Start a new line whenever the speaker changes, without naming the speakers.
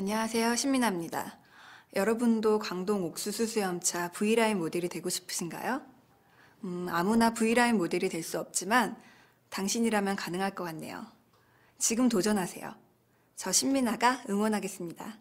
안녕하세요. 신민아입니다. 여러분도 광동 옥수수 수염차 V라인 모델이 되고 싶으신가요? 음, 아무나 V라인 모델이 될 수 없지만 당신이라면 가능할 것 같네요. 지금 도전하세요. 저
신민아가 응원하겠습니다.